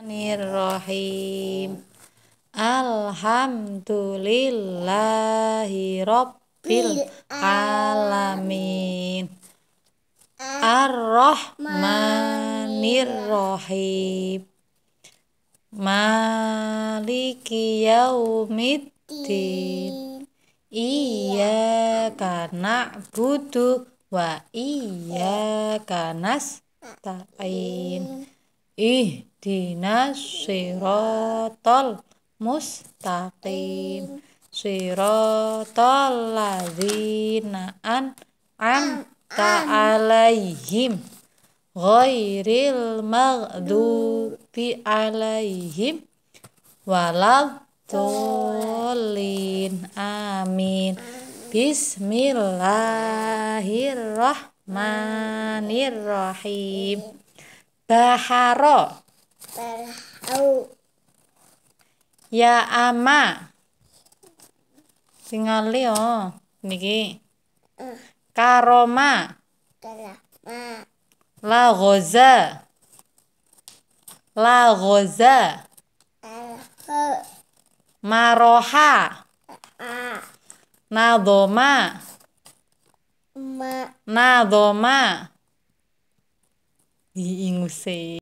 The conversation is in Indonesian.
Bismillahirrahmanirrahim. Alhamdulillahi rabbil alamin. Ar-Rahmanirrahim. Maliki yaumiddin. Iyyaka na'budu wa iyyaka nasta'in ihdinas sirotol mustaqim sirotol ladhina an amta alaihim ghairil maghdubi alaihim waladhdallin amin bismillahirrahmanirrahim Baharo. Barau. Ya ama. Tingali yo niki. Eh. Karoma. Karoma. La ghoza. La Maroha. Eh, eh. Nadoma. Ma. Nadoma. 是因为。